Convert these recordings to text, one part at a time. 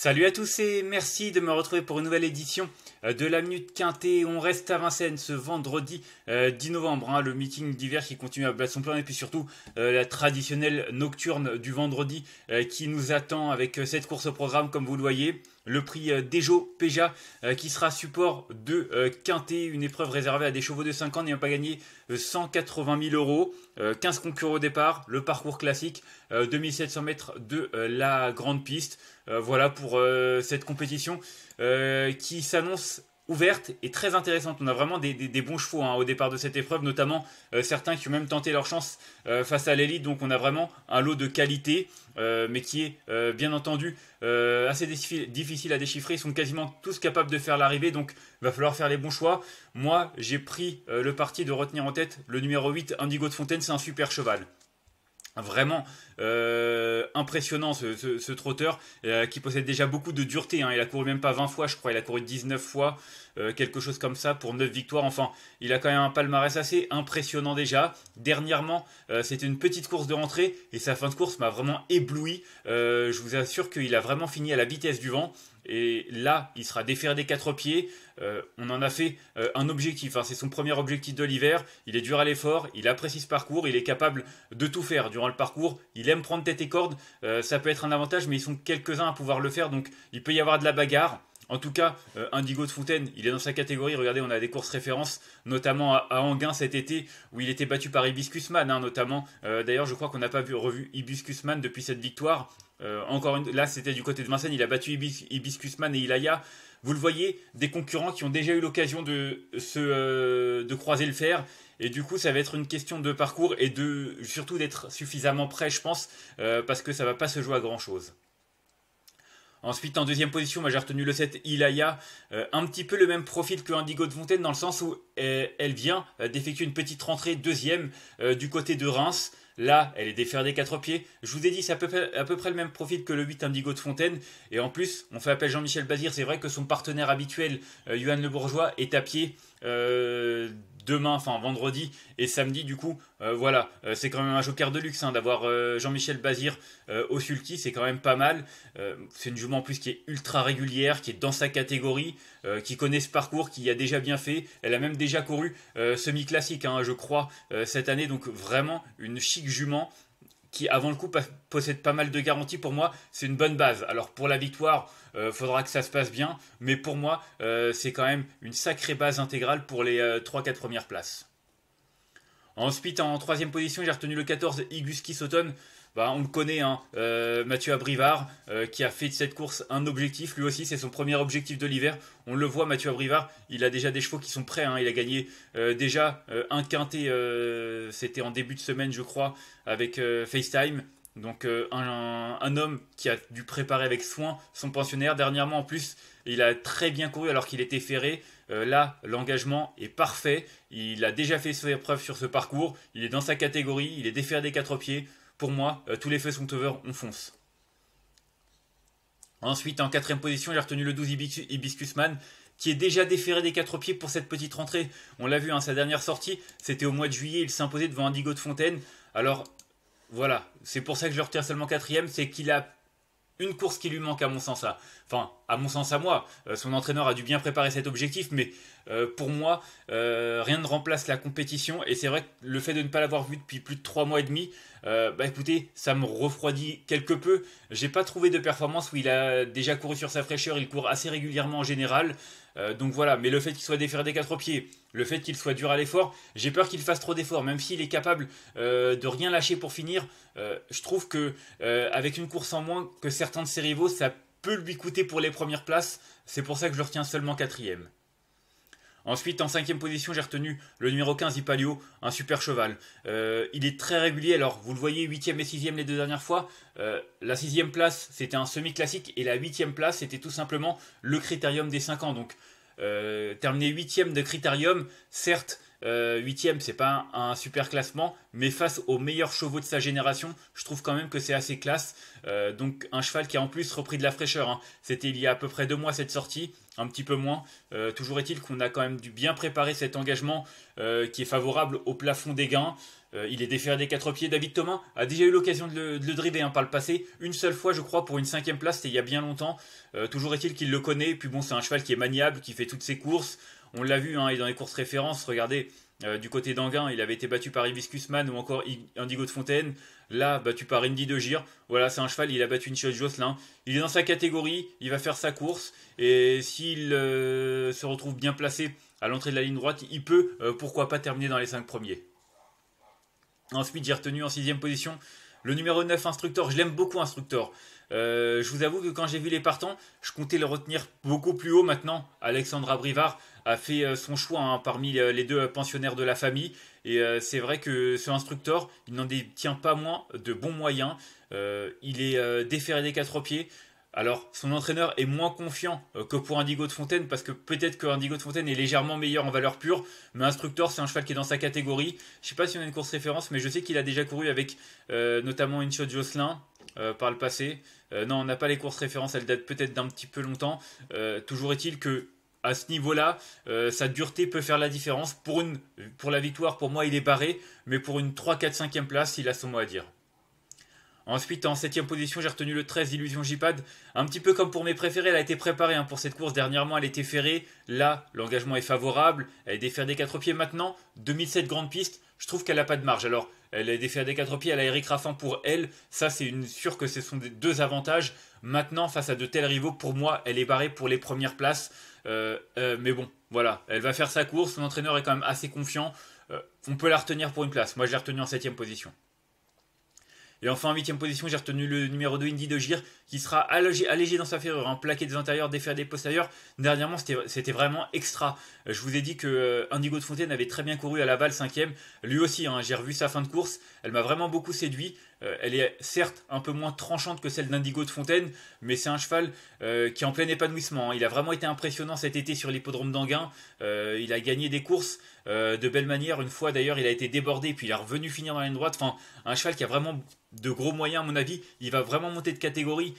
Salut à tous et merci de me retrouver pour une nouvelle édition euh, de la Minute Quintée. On reste à Vincennes ce vendredi 10 euh, novembre, hein, le meeting d'hiver qui continue à battre son plein et puis surtout euh, la traditionnelle nocturne du vendredi qui nous attend avec cette course au programme comme vous le voyez le prix euh, Dejo Peja euh, qui sera support de euh, Quintet, une épreuve réservée à des chevaux de 5 ans n'ayant pas gagné 180 000 euros, 15 concurrents au départ, le parcours classique, 2700 mètres de la grande piste. Voilà pour cette compétition qui s'annonce ouverte et très intéressante. On a vraiment des, bons chevaux hein, au départ de cette épreuve, notamment euh, certains qui ont même tenté leur chance euh, face à l'élite. Donc on a vraiment un lot de qualité, euh, mais qui est bien entendu assez difficile à déchiffrer. Ils sont quasiment tous capables de faire l'arrivée, donc il va falloir faire les bons choix. Moi, j'ai pris le parti de retenir en tête le numéro 8, Indigo de Fontaine, c'est un super cheval. Vraiment euh, impressionnant ce, trotteur euh, qui possède déjà beaucoup de dureté. Hein. Il a couru même pas 20 fois, je crois, il a couru 19 fois, euh, quelque chose comme ça, pour 9 victoires. Enfin, il a quand même un palmarès assez impressionnant déjà. Dernièrement, c'était une petite course de rentrée et sa fin de course m'a vraiment ébloui. je vous assure qu'il a vraiment fini à la vitesse du vent. Et là, il sera déféré des quatre pieds. Euh, on en a fait euh, un objectif. Hein. c'est son premier objectif de l'hiver. Il est dur à l'effort. Il apprécie ce parcours. Il est capable de tout faire durant le parcours. Il aime prendre tête et corde. Euh, ça peut être un avantage, mais ils sont quelques-uns à pouvoir le faire. Donc, il peut y avoir de la bagarre. En tout cas, Indigo de Fontaine, il est dans sa catégorie. Regardez, on a des courses références, notamment à, Anguin cet été, où il était battu par Hibiscus Man, hein, notamment. D'ailleurs, je crois qu'on n'a pas vu, revu Hibiscus depuis cette victoire. Euh, encore une, là, c'était du côté de Vincennes, il a battu Ibiscusman et Ilaya. Vous le voyez, des concurrents qui ont déjà eu l'occasion euh, de, croiser le fer. Et du coup, ça va être une question de parcours et de surtout d'être suffisamment prêt, je pense, euh, parce que ça va pas se jouer à grand chose. Ensuite, en deuxième position, j'ai retenu le set Ilaya, un petit peu le même profil que Indigo de Fontaine dans le sens où elle, vient d'effectuer une petite rentrée deuxième du côté de Reims. Là, elle est défaire des quatre pieds. Je vous ai dit, c'est à peu, près, le même profit que le 8 Indigo de Fontaine. Et en plus, on fait appel Jean-Michel Bazir. C'est vrai que son partenaire habituel, euh, Le Bourgeois, est à pied. Euh, demain, enfin vendredi et samedi du coup. Euh, voilà, euh, c'est quand même un joker de luxe hein, d'avoir euh, Jean-Michel Bazir au sulky, c'est quand même pas mal. c'est une jument en plus qui est ultra régulière, qui est dans sa catégorie, qui connaît ce parcours, qui a déjà bien fait. Elle a même déjà couru semi-classique, hein, je crois, cette année. Donc vraiment une chic jument qui avant le coup possède pas mal de garanties. Pour moi, c'est une bonne base. Alors pour la victoire, il euh, faudra que ça se passe bien, mais pour moi, euh, c'est quand même une sacrée base intégrale pour les 3-4 euh, premières places. Ensuite, en troisième position, j'ai retenu le 14 Iguski Soton. Bah, on le connaît, hein. euh, Mathieu Abrivard, euh, qui a fait de cette course un objectif, lui aussi, c'est son premier objectif de l'hiver. On le voit, Mathieu Abrivard, il a déjà des chevaux qui sont prêts, hein. il a gagné euh, déjà un quintet, c'était en début de semaine, je crois, avec FaceTime. Donc un, homme qui a dû préparer avec soin son pensionnaire. Dernièrement, en plus, il a très bien couru alors qu'il était ferré. là, l'engagement est parfait. Il a déjà fait ses preuves sur ce parcours. Il est dans sa catégorie. Il est défaire des quatre pieds. Pour moi, euh, tous les feux sont over, on fonce. Ensuite, en quatrième position, j'ai retenu le 12 Hibiscusman, qui est déjà déféré des quatre pieds pour cette petite rentrée. On l'a vu, hein, sa dernière sortie, c'était au mois de juillet, il s'imposait devant Indigo de Fontaine. Alors, voilà, c'est pour ça que je le retiens seulement quatrième, c'est qu'il a une course qui lui manque à mon sens à, enfin à mon sens à moi. Euh, son entraîneur a dû bien préparer cet objectif, mais euh, pour moi, euh, rien ne remplace la compétition. Et c'est vrai que le fait de ne pas l'avoir vu depuis plus de trois mois et demi, bah écoutez, ça me refroidit quelque peu. J'ai pas trouvé de performance où il a déjà couru sur sa fraîcheur. Il court assez régulièrement en général. Euh, donc voilà, mais le fait qu'il soit défaire des quatre pieds, le fait qu'il soit dur à l'effort, j'ai peur qu'il fasse trop d'efforts, même s'il est capable euh, de rien lâcher pour finir. Euh, je trouve que avec une course en moins que certains de ses rivaux, ça peut lui coûter pour les premières places. C'est pour ça que je le retiens seulement quatrième. Ensuite, en cinquième position, j'ai retenu le numéro 15, Ipalio, un super cheval. Euh, il est très régulier, alors vous le voyez, huitième et sixième les deux dernières fois. Euh, la sixième place, c'était un semi-classique, et la huitième place, c'était tout simplement le critérium des 5 ans. Donc, euh, terminer huitième de critérium, certes, euh, huitième, c'est pas un, super classement, mais face aux meilleurs chevaux de sa génération, je trouve quand même que c'est assez classe. Euh, donc un cheval qui a en plus repris de la fraîcheur. Hein. C'était il y a à peu près deux mois cette sortie, un petit peu moins. Euh, toujours est-il qu'on a quand même dû bien préparer cet engagement qui est favorable au plafond des gains. il est déféré des quatre pieds. David Thomas a déjà eu l'occasion de le, de driver hein, par le passé, une seule fois, je crois, pour une cinquième place, c'était il y a bien longtemps. toujours est-il qu'il le connaît. Puis bon, c'est un cheval qui est maniable, qui fait toutes ses courses. On l'a vu, hein, et dans les courses références, regardez, euh, du côté d'Anguin, il avait été battu par Hibiscus ou encore Indigo de Fontaine. Là, battu par Indy de Gire. Voilà, c'est un cheval, il a battu une chose, Jocelyn. Il est dans sa catégorie, il va faire sa course. Et s'il euh, se retrouve bien placé à l'entrée de la ligne droite, il peut, euh, pourquoi pas, terminer dans les 5 premiers. Ensuite, j'ai retenu en 6 position le numéro 9, Instructeur. Je l'aime beaucoup, Instructeur. Euh, je vous avoue que quand j'ai vu les partants, je comptais le retenir beaucoup plus haut maintenant. Alexandra Brivard a fait euh, son choix hein, parmi euh, les deux pensionnaires de la famille. Et c'est vrai que ce instructeur, il n'en détient pas moins de bons moyens. il est déféré des quatre pieds. Alors, son entraîneur est moins confiant que pour Indigo de Fontaine, parce que peut-être que Indigo de Fontaine est légèrement meilleur en valeur pure, mais instructeur c'est un cheval qui est dans sa catégorie. Je ne sais pas si on a une course référence, mais je sais qu'il a déjà couru avec notamment Inshot Jocelyn, euh, par le passé. Euh, non, on n'a pas les courses références, elles datent peut-être d'un petit peu longtemps. Euh, toujours est-il que à ce niveau-là, sa dureté peut faire la différence. Pour, la victoire, pour moi, il est barré, mais pour une 3, 4, 5e place, il a son mot à dire. Ensuite, en 7 position, j'ai retenu le 13 Illusion J-Pad. Un petit peu comme pour mes préférés, elle a été préparée hein, pour cette course. Dernièrement, elle était ferrée. Là, l'engagement est favorable. Elle est déferrée 4 pieds maintenant. 2007 grande piste. Je trouve qu'elle n'a pas de marge. Alors, elle est défait à 4 pieds, elle a Eric Raffin pour elle. Ça, c'est une sûr que ce sont des deux avantages. Maintenant, face à de tels rivaux, pour moi, elle est barrée pour les premières places. Euh, euh, mais bon, voilà, elle va faire sa course. Son entraîneur est quand même assez confiant. Euh, on peut la retenir pour une place. Moi, je l'ai retenue en septième position. Et enfin, en huitième position, j'ai retenu le numéro 2 Indy de Gir, qui sera allégé, dans sa ferrure, hein. plaqué des intérieurs, défaire des postérieurs. Dernièrement, c'était vraiment extra. Je vous ai dit que euh, Indigo de Fontaine avait très bien couru à Laval 5 Lui aussi, hein, j'ai revu sa fin de course. Elle m'a vraiment beaucoup séduit. Euh, elle est certes un peu moins tranchante que celle d'Indigo de Fontaine, mais c'est un cheval euh, qui est en plein épanouissement. Hein. Il a vraiment été impressionnant cet été sur l'hippodrome d'Anguin. Euh, il a gagné des courses de belle manière. Une fois d'ailleurs, il a été débordé, puis il est revenu finir dans la ligne droite. Enfin, un cheval qui a vraiment de gros moyens, à mon avis. Il va vraiment monter de catégorie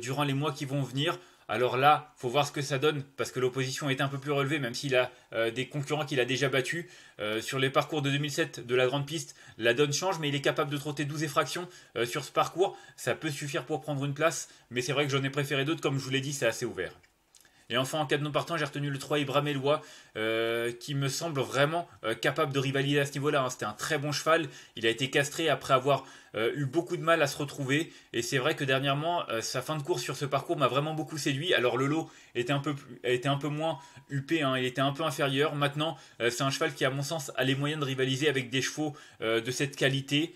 durant les mois qui vont venir. Alors là, il faut voir ce que ça donne parce que l'opposition est un peu plus relevée, même s'il a euh, des concurrents qu'il a déjà battus. Euh, sur les parcours de 2007 de la grande piste, la donne change, mais il est capable de trotter 12 effractions euh, sur ce parcours. Ça peut suffire pour prendre une place, mais c'est vrai que j'en ai préféré d'autres, comme je vous l'ai dit, c'est assez ouvert. Et enfin, en cas de non partant, j'ai retenu le 3 ibra Eloua, qui me semble vraiment euh, capable de rivaliser à ce niveau-là. Hein. C'était un très bon cheval. Il a été castré après avoir euh, eu beaucoup de mal à se retrouver. Et c'est vrai que dernièrement, euh, sa fin de course sur ce parcours m'a vraiment beaucoup séduit. Alors le lot était un peu, un peu moins huppé, hein. il était un peu inférieur. Maintenant, c'est un cheval qui, à mon sens, a les moyens de rivaliser avec des chevaux de cette qualité.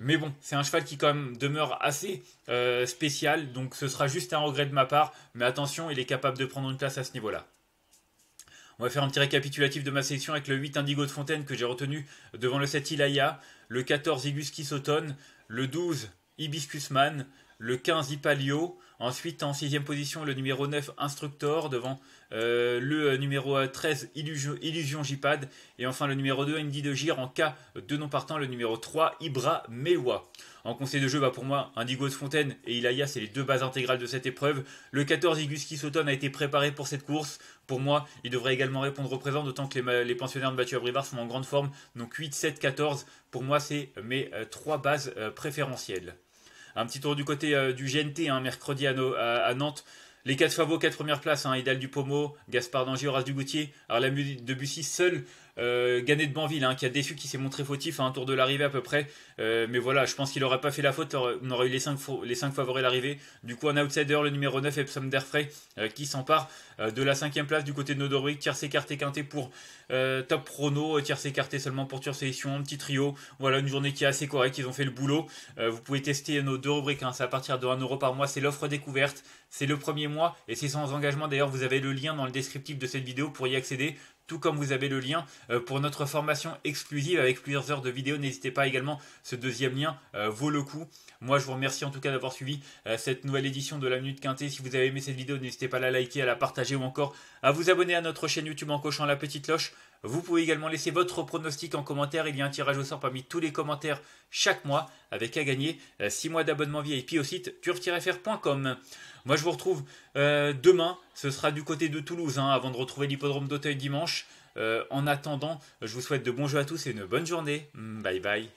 Mais bon, c'est un cheval qui quand même demeure assez euh, spécial, donc ce sera juste un regret de ma part, mais attention, il est capable de prendre une place à ce niveau-là. On va faire un petit récapitulatif de ma sélection avec le 8 Indigo de Fontaine que j'ai retenu devant le 7 Ilaya, le 14 Iguskis Auton, le 12 Hibiscusman, le 15 Ipalio, Ensuite, en sixième position, le numéro 9, Instructor, devant euh, le numéro 13, Illusion, Illusion j Et enfin, le numéro 2, Indy De Gire, en cas de non partant, le numéro 3, Ibra Mewa. En conseil de jeu, bah, pour moi, Indigo de Fontaine et Ilaya, c'est les deux bases intégrales de cette épreuve. Le 14, Iguski Sauton a été préparé pour cette course. Pour moi, il devrait également répondre au présent, d'autant que les, pensionnaires de Mathieu Bribar sont en grande forme. Donc 8, 7, 14, pour moi, c'est mes euh, trois bases euh, préférentielles. Un petit tour du côté euh, du GNT, hein, mercredi à, Nantes. Les 4 favoris, 4 premières places, hein, du Pomo, Gaspard alors Horace musique de Bussy, seul euh, de Banville, hein, qui a déçu, qui s'est montré fautif à un tour de l'arrivée à peu près. Euh, mais voilà, je pense qu'il n'aurait pas fait la faute. On aurait eu les 5, les favoris à l'arrivée. Du coup, un outsider, le numéro 9, Epsom d'Airfray euh, qui s'empare euh, de la 5 place du côté de Nodoric. tiers écarté quinté pour Top chrono. tiers écarté seulement pour tuer Sélection. petit trio. Voilà, une journée qui est assez correcte. Ils ont fait le boulot. vous pouvez tester nos deux rubriques. Hein. c'est à partir de 1 euro par mois. C'est l'offre découverte. C'est le premier mois et c'est sans engagement. D'ailleurs, vous avez le lien dans le descriptif de cette vidéo pour y accéder tout comme vous avez le lien euh, pour notre formation exclusive avec plusieurs heures de vidéos. N'hésitez pas également, ce deuxième lien euh, vaut le coup. Moi, je vous remercie en tout cas d'avoir suivi euh, cette nouvelle édition de la Minute Quintée. Si vous avez aimé cette vidéo, n'hésitez pas à la liker, à la partager ou encore à vous abonner à notre chaîne YouTube en cochant la petite cloche. Vous pouvez également laisser votre pronostic en commentaire. Il y a un tirage au sort parmi tous les commentaires chaque mois avec à gagner 6 euh, mois d'abonnement VIP au site turf-fr.com. Moi, je vous retrouve euh, demain. Ce sera du côté de Toulouse hein, avant de retrouver l'hippodrome d'Auteuil dimanche. Euh, en attendant, je vous souhaite de bons jeux à tous et une bonne journée. Bye bye.